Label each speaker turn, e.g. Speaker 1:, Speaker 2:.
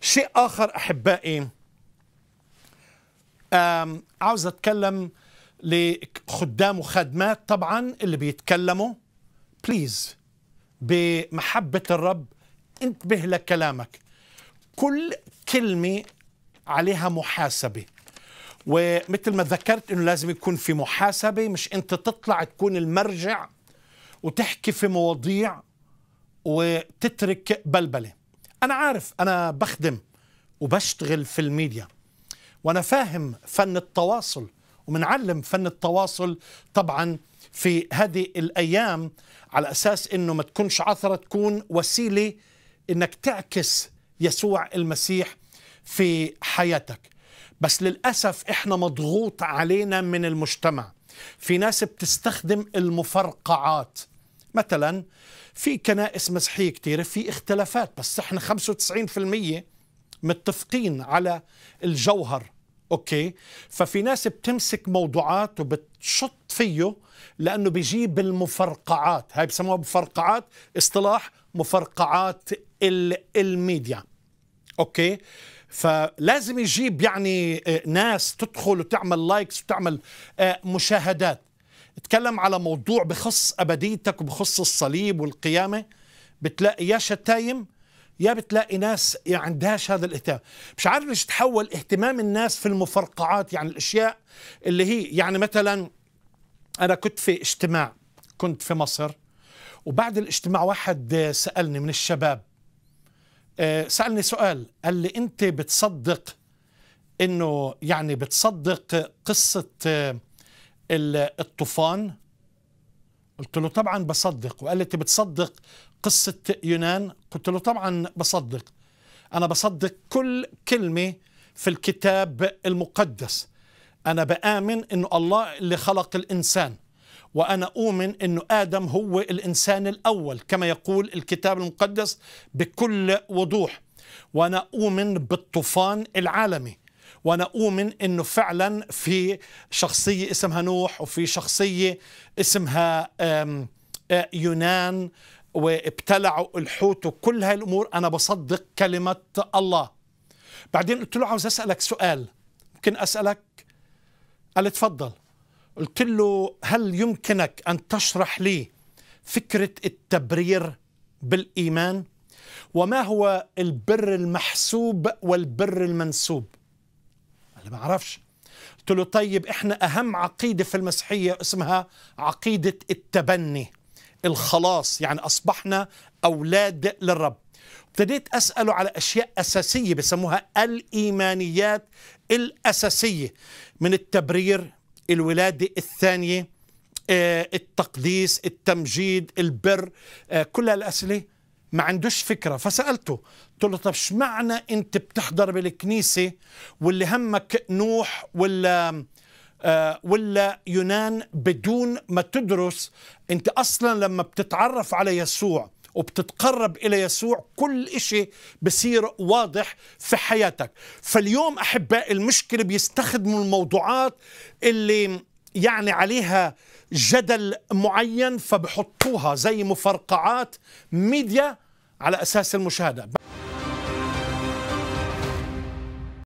Speaker 1: شيء آخر أحبائي عاوز أتكلم لخدام وخدمات طبعا اللي بيتكلموا بليز بمحبة الرب انتبه لكلامك كل كلمة عليها محاسبة ومثل ما ذكرت انه لازم يكون في محاسبة مش انت تطلع تكون المرجع وتحكي في مواضيع وتترك بلبله انا عارف انا بخدم وبشتغل في الميديا وانا فاهم فن التواصل ومنعلم فن التواصل طبعا في هذه الايام على اساس انه ما تكونش عثره تكون وسيله انك تعكس يسوع المسيح في حياتك بس للاسف احنا مضغوط علينا من المجتمع في ناس بتستخدم المفرقعات مثلا في كنائس مسيحية كثيرة في اختلافات بس احنا 95% متفقين على الجوهر اوكي ففي ناس بتمسك موضوعات وبتشط فيه لانه بيجيب المفرقعات هاي بسموها مفرقعات اصطلاح مفرقعات الميديا اوكي فلازم يجيب يعني آه، ناس تدخل وتعمل لايكس وتعمل آه، مشاهدات اتكلم على موضوع بخص أبديتك وبخص الصليب والقيامة بتلاقي يا شتايم يا بتلاقي ناس يعني عندهاش هذا الاهتمام مش عارف ليش تحول اهتمام الناس في المفرقعات يعني الاشياء اللي هي يعني مثلا انا كنت في اجتماع كنت في مصر وبعد الاجتماع واحد سالني من الشباب آه، سالني سؤال قال لي انت بتصدق انه يعني بتصدق قصه آه، الطوفان قلت له طبعا بصدق وقال لي انت بتصدق قصه يونان قلت له طبعا بصدق انا بصدق كل كلمه في الكتاب المقدس انا بامن انه الله اللي خلق الانسان وانا اؤمن انه ادم هو الانسان الاول كما يقول الكتاب المقدس بكل وضوح وانا اؤمن بالطوفان العالمي وأنا أؤمن أنه فعلا في شخصية اسمها نوح وفي شخصية اسمها يونان وابتلعوا الحوت وكل هاي الأمور أنا بصدق كلمة الله بعدين قلت له عاوز أسألك سؤال ممكن أسألك قال تفضل قلت له هل يمكنك أن تشرح لي فكرة التبرير بالإيمان وما هو البر المحسوب والبر المنسوب قال ما اعرفش قلت له طيب احنا اهم عقيده في المسيحيه اسمها عقيده التبني الخلاص يعني اصبحنا اولاد للرب ابتديت اساله على اشياء اساسيه بسموها الايمانيات الاساسيه من التبرير الولاده الثانيه آه، التقديس التمجيد البر آه، كل الاسئله ما عندوش فكره فسالته قلت له طب اشمعنى انت بتحضر بالكنيسه واللي همك نوح ولا آه، ولا يونان بدون ما تدرس انت اصلا لما بتتعرف على يسوع وبتتقرب إلى يسوع كل شيء بصير واضح في حياتك فاليوم أحباء المشكلة بيستخدموا الموضوعات اللي يعني عليها جدل معين فبحطوها زي مفرقعات ميديا على أساس المشاهدة